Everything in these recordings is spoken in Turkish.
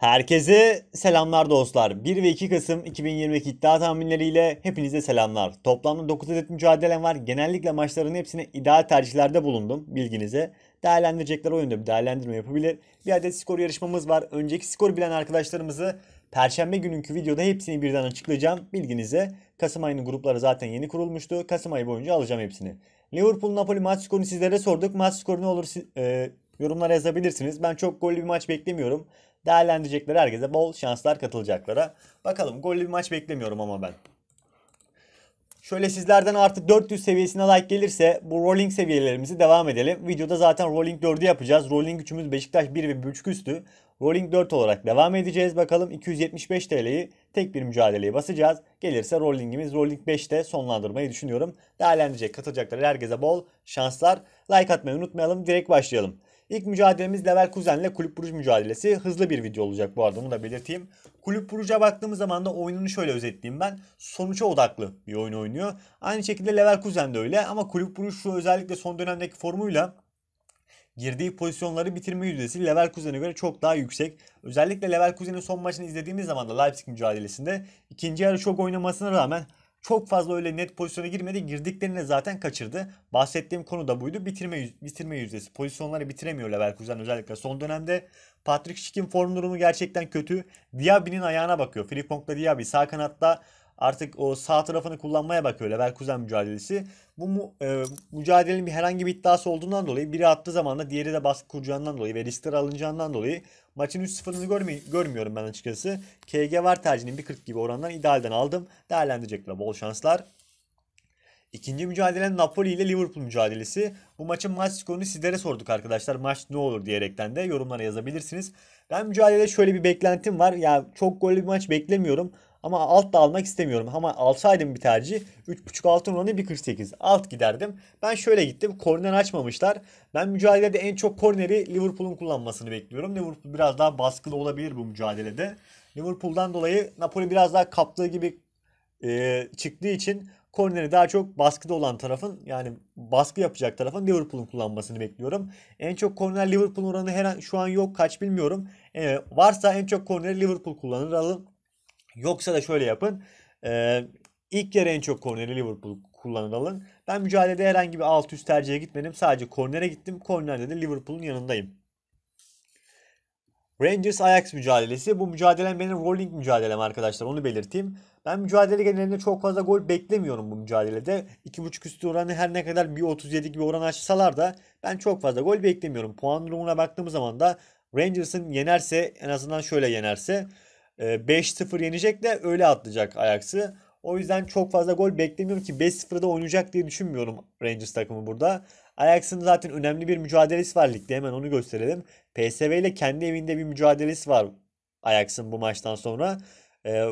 Herkese selamlar dostlar. 1 ve 2 Kasım 2022 iddia tahminleriyle hepinize selamlar. Toplamda 9 adet mücadelem var. Genellikle maçların hepsine ideal tercihlerde bulundum bilginize. Değerlendirecekler oyunda bir değerlendirme yapabilir. Bir adet skor yarışmamız var. Önceki skor bilen arkadaşlarımızı Perşembe gününkü videoda hepsini birden açıklayacağım. Bilginize Kasım ayının grupları zaten yeni kurulmuştu. Kasım ayı boyunca alacağım hepsini. Liverpool-Napoli maç skorunu sizlere sorduk. Maç skoru ne olur e, yorumlara yazabilirsiniz. Ben çok gollü bir maç beklemiyorum değerlendirecekler herkese bol şanslar katılacaklara. Bakalım gollü bir maç beklemiyorum ama ben. Şöyle sizlerden artık 400 seviyesine like gelirse bu rolling seviyelerimizi devam edelim. Videoda zaten rolling 4'ü yapacağız. Rolling 3'ümüz Beşiktaş 1 ve 1.5 üstü. Rolling 4 olarak devam edeceğiz. Bakalım 275 TL'yi tek bir mücadeleye basacağız. Gelirse rollingimiz rolling 5'te sonlandırmayı düşünüyorum. Değerlendirecek katılacaklar herkese bol şanslar. Like atmayı unutmayalım. Direkt başlayalım. İlk mücadelemiz Leverkusen ile Kulüp Bruj mücadelesi. Hızlı bir video olacak bu arada onu da belirteyim. Kulüp Bruj'a baktığımız zaman da oyununu şöyle özetleyeyim ben. Sonuça odaklı bir oyun oynuyor. Aynı şekilde Level Kuzen de öyle ama Kulüp Bruj şu özellikle son dönemdeki formuyla girdiği pozisyonları bitirme yüzdesi Level Kuzen'e göre çok daha yüksek. Özellikle Level Kuzen'in son maçını izlediğimiz zaman da Leipzig mücadelesinde ikinci yarı çok oynamasına rağmen çok fazla öyle net pozisyona girmedi. Girdiklerini zaten kaçırdı. Bahsettiğim konu da buydu. Bitirme, bitirme yüzdesi. Pozisyonları bitiremiyor Leverkusen özellikle son dönemde. Patrick Schick'in form durumu gerçekten kötü. Diaby'nin ayağına bakıyor. Frimpong'la Diaby sağ kanatta Artık o sağ tarafını kullanmaya bakıyor Leverkusen mücadelesi. Bu e, mücadelenin bir herhangi bir iddiası olduğundan dolayı biri attığı zaman da diğeri de baskı kuracağından dolayı ve riskler alınacağından dolayı maçın 3-0'ını görme, görmüyorum ben açıkçası. KG var tercihinin 1.40 gibi orandan idealden aldım. Değerlendirecekler bol şanslar. İkinci mücadele Napoli ile Liverpool mücadelesi. Bu maçın maç skorunu sizlere sorduk arkadaşlar. Maç ne olur diyerekten de yorumlara yazabilirsiniz. Ben mücadelede şöyle bir beklentim var. Ya yani çok gollü bir maç beklemiyorum. Ama alt da almak istemiyorum. Ama alsaydım bir tercih 3.5 altın oranı 1.48. Alt giderdim. Ben şöyle gittim. Korner açmamışlar. Ben mücadelede en çok korneri Liverpool'un kullanmasını bekliyorum. Liverpool biraz daha baskılı olabilir bu mücadelede. Liverpool'dan dolayı Napoli biraz daha kaptığı gibi e, çıktığı için korneri daha çok baskıda olan tarafın yani baskı yapacak tarafın Liverpool'un kullanmasını bekliyorum. En çok korner Liverpool oranı her an, şu an yok kaç bilmiyorum. E, varsa en çok korneri Liverpool kullanır. Alın Yoksa da şöyle yapın. Ee, ilk yarı en çok korneri Liverpool kullanalım. Ben mücadelede herhangi bir alt üst tercihe gitmedim. Sadece kornere gittim. Kornerde de Liverpool'un yanındayım. Rangers Ajax mücadelesi. Bu mücadelem benim rolling mücadelem arkadaşlar onu belirteyim. Ben mücadele genelinde çok fazla gol beklemiyorum bu mücadelede. 2.5 üstü oranı her ne kadar 1.37 gibi oran açsalar da ben çok fazla gol beklemiyorum. Puan durumuna baktığımız zaman da Rangers'ın yenerse en azından şöyle yenerse 5-0 ee, yenecek de öyle atlayacak Ajax'ı. O yüzden çok fazla gol beklemiyorum ki 5-0'da oynayacak diye düşünmüyorum Rangers takımı burada. Ajax'ın zaten önemli bir mücadelesi var ligde hemen onu gösterelim. PSV ile kendi evinde bir mücadelesi var Ajax'ın bu maçtan sonra. Ee,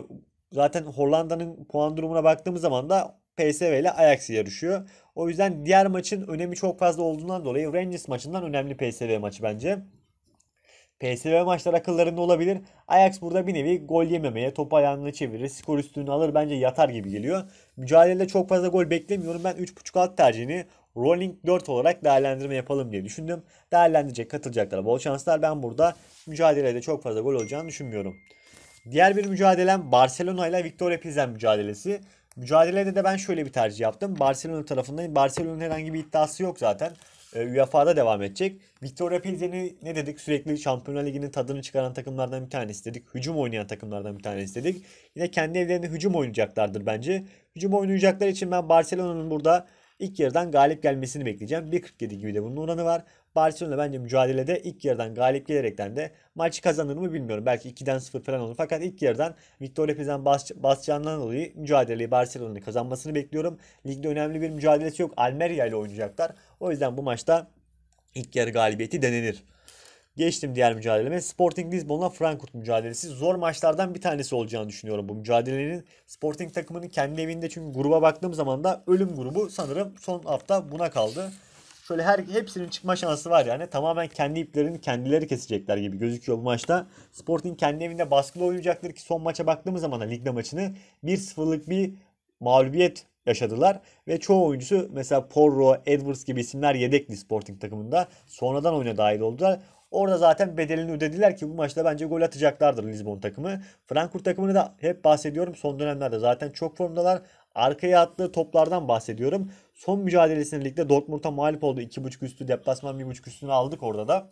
zaten Hollanda'nın puan durumuna baktığımız zaman da PSV ile Ajax yarışıyor. O yüzden diğer maçın önemi çok fazla olduğundan dolayı Rangers maçından önemli PSV maçı bence. PSV maçları akıllarında olabilir. Ajax burada bir nevi gol yememeye, topu ayağını çevirir, skor üstünü alır bence yatar gibi geliyor. Mücadelede çok fazla gol beklemiyorum. Ben 3.5 alt tercihini Rolling 4 olarak değerlendirme yapalım diye düşündüm. Değerlendirecek, katılacaklar bol şanslar. Ben burada mücadelede çok fazla gol olacağını düşünmüyorum. Diğer bir mücadelem Barcelona ile Victoria Pilsen mücadelesi. Mücadelede de ben şöyle bir tercih yaptım. Barcelona tarafından Barcelona'nın herhangi bir iddiası yok zaten. E, UEFA'da devam edecek. Victoria Pilsen'i ne dedik? Sürekli Şampiyonlar Ligi'nin tadını çıkaran takımlardan bir tanesi dedik. Hücum oynayan takımlardan bir tanesi dedik. Yine kendi evlerinde hücum oynayacaklardır bence. Hücum oynayacaklar için ben Barcelona'nın burada İlk yarıdan galip gelmesini bekleyeceğim. 1.47 gibi de bunun oranı var. Barcelona bence mücadelede ilk yarıdan galip gelerekten de maçı kazanır mı bilmiyorum. Belki 2'den 0 falan olur. Fakat ilk yarıdan Victor Lopez'den bas, basacağından dolayı mücadeleyi Barcelona'nın kazanmasını bekliyorum. Ligde önemli bir mücadelesi yok. Almeria ile oynayacaklar. O yüzden bu maçta ilk yarı galibiyeti denenir. Geçtim diğer mücadeleme. Sporting Lisbon'la Frankfurt mücadelesi. Zor maçlardan bir tanesi olacağını düşünüyorum bu mücadelenin. Sporting takımının kendi evinde çünkü gruba baktığım zaman da ölüm grubu sanırım son hafta buna kaldı. Şöyle her hepsinin çıkma şansı var yani. Tamamen kendi iplerini kendileri kesecekler gibi gözüküyor bu maçta. Sporting kendi evinde baskılı oynayacaktır ki son maça baktığımız zaman da ligde maçını 1-0'lık bir mağlubiyet yaşadılar. Ve çoğu oyuncusu mesela Porro, Edwards gibi isimler yedekli Sporting takımında. Sonradan oyuna dahil oldular. Orada zaten bedelini ödediler ki bu maçta bence gol atacaklardır Lisbon takımı. Frankfurt takımını da hep bahsediyorum son dönemlerde zaten çok formdalar. Arkaya attığı toplardan bahsediyorum. Son mücadelesinde ligde Dortmund'a mağlup oldu. 2.5 üstü deplasman 1.5 üstünü aldık orada da.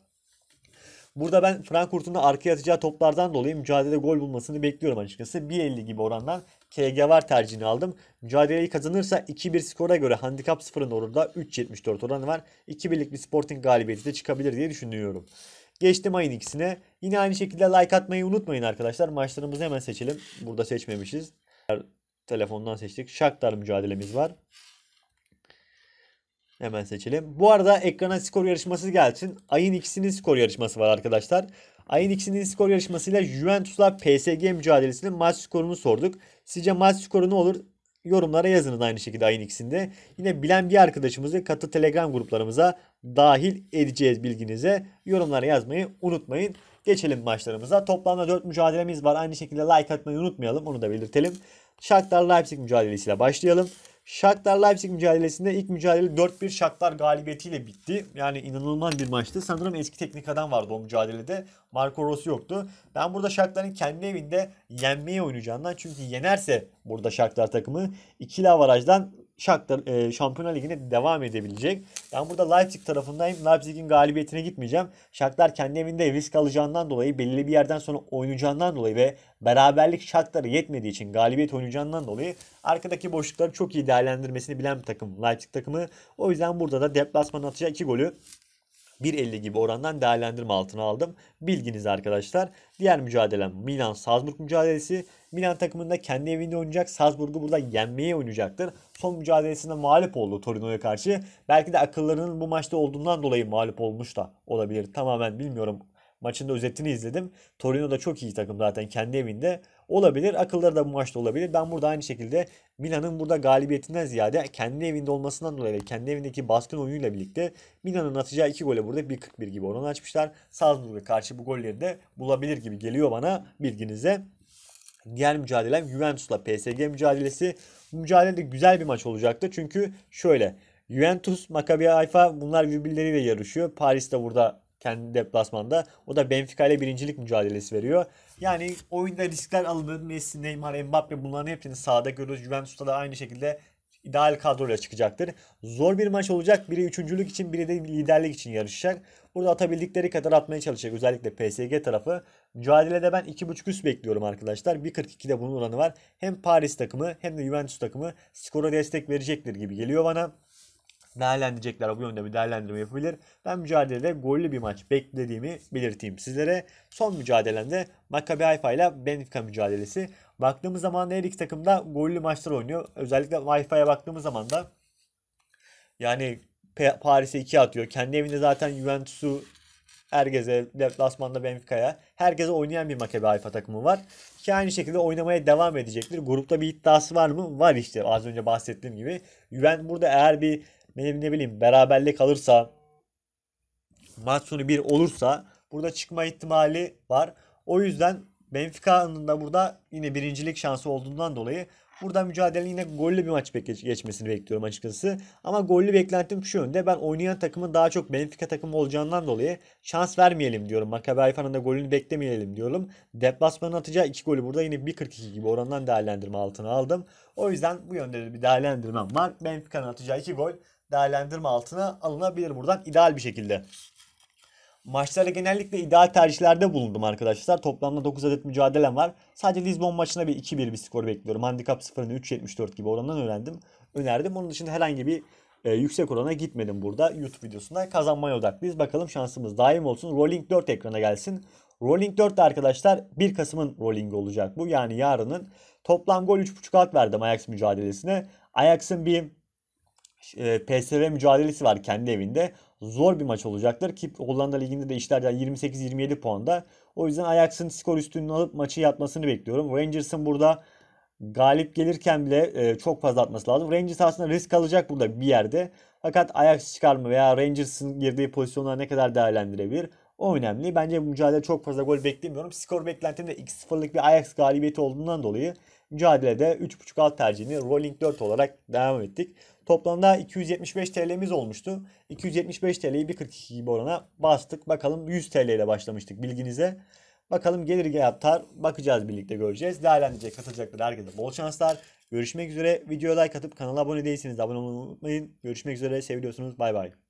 Burada ben Frankfurt'un arkaya atacağı toplardan dolayı mücadelede gol bulmasını bekliyorum açıkçası. 1.50 gibi orandan KG var tercihini aldım. Mücadeleyi kazanırsa 2-1 skora göre handikap 0'ın orada 3.74 oranı var. 2-1'lik bir Sporting galibiyeti de çıkabilir diye düşünüyorum. Geçtim ayın ikisine. Yine aynı şekilde like atmayı unutmayın arkadaşlar. Maçlarımızı hemen seçelim. Burada seçmemişiz. Telefondan seçtik. Shakhtar mücadelemiz var. Hemen seçelim. Bu arada ekrana skor yarışması gelsin. Ayın ikisinin skor yarışması var arkadaşlar. Ayın ikisinin skor yarışmasıyla Juventus'la PSG mücadelesinin maç skorunu sorduk. Sizce maç skoru ne olur? Yorumlara yazınız aynı şekilde ayın ikisinde. Yine bilen bir arkadaşımızı katı telegram gruplarımıza dahil edeceğiz bilginize. Yorumlara yazmayı unutmayın. Geçelim maçlarımıza. Toplamda 4 mücadelemiz var. Aynı şekilde like atmayı unutmayalım. Onu da belirtelim. Shakhtar Leipzig mücadelesiyle başlayalım. Shakhtar Leipzig mücadelesinde ilk mücadele 4-1 Shakhtar galibiyetiyle bitti. Yani inanılmaz bir maçtı. Sanırım eski teknik adam vardı o mücadelede. Marco Rossi yoktu. Ben burada Shakhtar'ın kendi evinde yenmeye oynayacağından çünkü yenerse burada Shakhtar takımı ikili avarajdan Shakhtar e, Şampiyonlar Ligi'ne devam edebilecek. Ben burada Leipzig tarafındayım. Leipzig'in galibiyetine gitmeyeceğim. Shakhtar kendi evinde risk alacağından dolayı belli bir yerden sonra oynayacağından dolayı ve beraberlik şartları yetmediği için galibiyet oynayacağından dolayı arkadaki boşlukları çok iyi değerlendirmesini bilen bir takım Leipzig takımı. O yüzden burada da deplasman atacağı iki golü 1.50 gibi orandan değerlendirme altına aldım. Bilginiz arkadaşlar. Diğer mücadelem Milan-Salzburg mücadelesi. Milan takımında kendi evinde oynayacak. Salzburg'u burada yenmeye oynayacaktır. Son mücadelesinde mağlup oldu Torino'ya karşı. Belki de akıllarının bu maçta olduğundan dolayı mağlup olmuş da olabilir. Tamamen bilmiyorum. Maçın da özetini izledim. Torino da çok iyi takım zaten kendi evinde. Olabilir. Akılları da bu maçta olabilir. Ben burada aynı şekilde Milan'ın burada galibiyetinden ziyade kendi evinde olmasından dolayı ve kendi evindeki baskın oyunuyla birlikte Milan'ın atacağı 2 gole burada 1.41 gibi oran açmışlar. Salzburg'a karşı bu golleri de bulabilir gibi geliyor bana bilginize diğer mücadelem Juventus'la PSG mücadelesi. Bu mücadele de güzel bir maç olacaktı. Çünkü şöyle Juventus, Maccabi Haifa bunlar birbirleriyle yarışıyor. Paris de burada kendi deplasmanda. O da Benfica ile birincilik mücadelesi veriyor. Yani oyunda riskler alınır. Messi, Neymar, Mbappe bunların hepsini sahada görüyoruz. Juventus'ta da aynı şekilde ideal kadroyla çıkacaktır. Zor bir maç olacak. Biri üçüncülük için biri de liderlik için yarışacak. Burada atabildikleri kadar atmaya çalışacak. Özellikle PSG tarafı. Mücadelede ben 2.5 üst bekliyorum arkadaşlar. 1.42'de bunun oranı var. Hem Paris takımı hem de Juventus takımı skora destek verecektir gibi geliyor bana değerlendirecekler. Bu yönde bir değerlendirme yapabilir. Ben mücadelede gollü bir maç beklediğimi belirteyim sizlere. Son mücadelemde Maccabi Haifa ile Benfica mücadelesi. Baktığımız zaman her iki takım da gollü maçlar oynuyor. Özellikle Haifa'ya baktığımız zaman da yani Paris'e 2 atıyor. Kendi evinde zaten Juventus'u herkese, deplasmanda Benfica'ya, herkese oynayan bir Maccabi Haifa takımı var. Ki aynı şekilde oynamaya devam edecektir. Grupta bir iddiası var mı? Var işte az önce bahsettiğim gibi. Juventus burada eğer bir ne, ne bileyim beraberlik alırsa maç sonu bir olursa burada çıkma ihtimali var. O yüzden Benfica'nın da burada yine birincilik şansı olduğundan dolayı burada mücadelenin yine gollü bir maç geçmesini bekliyorum açıkçası. Ama gollü beklentim şu yönde ben oynayan takımın daha çok Benfica takımı olacağından dolayı şans vermeyelim diyorum. Maccabi Haifa'nın da golünü beklemeyelim diyorum. Deplasmanın atacağı iki golü burada yine 1.42 gibi orandan değerlendirme altına aldım. O yüzden bu yönde de bir değerlendirmem var. Benfica'nın atacağı iki gol değerlendirme altına alınabilir buradan ideal bir şekilde. Maçlara genellikle ideal tercihlerde bulundum arkadaşlar. Toplamda 9 adet mücadelem var. Sadece Lisbon maçına bir 2-1 bir skor bekliyorum. Handikap 0'ını 3.74 gibi orandan öğrendim. Önerdim. Bunun dışında herhangi bir e, yüksek orana gitmedim burada. YouTube videosunda kazanmaya odaklıyız. Bakalım şansımız daim olsun. Rolling 4 ekrana gelsin. Rolling 4 arkadaşlar 1 Kasım'ın rolling olacak bu. Yani yarının toplam gol 3.5 alt verdim Ajax mücadelesine. Ajax'ın bir e, PSV mücadelesi var kendi evinde. Zor bir maç olacaktır ki Hollanda Ligi'nde de işler 28-27 puanda. O yüzden Ajax'ın skor üstünlüğünü alıp maçı yatmasını bekliyorum. Rangers'ın burada galip gelirken bile e, çok fazla atması lazım. Rangers aslında risk alacak burada bir yerde. Fakat Ajax çıkar mı veya Rangers'ın girdiği pozisyonlar ne kadar değerlendirebilir? O önemli. Bence bu mücadele çok fazla gol beklemiyorum. Skor beklentim de 2-0'lık bir Ajax galibiyeti olduğundan dolayı Mücadelede 3.5 alt tercihini rolling 4 olarak devam ettik. Toplamda 275 TL'miz olmuştu. 275 TL'yi 1.42 gibi orana bastık. Bakalım 100 TL ile başlamıştık bilginize. Bakalım gelir gel atar. Bakacağız birlikte göreceğiz. Değerlendirecek katılacakları herkese bol şanslar. Görüşmek üzere. Videoya like atıp kanala abone değilseniz abone olmayı unutmayın. Görüşmek üzere. Seviyorsunuz. Bay bay.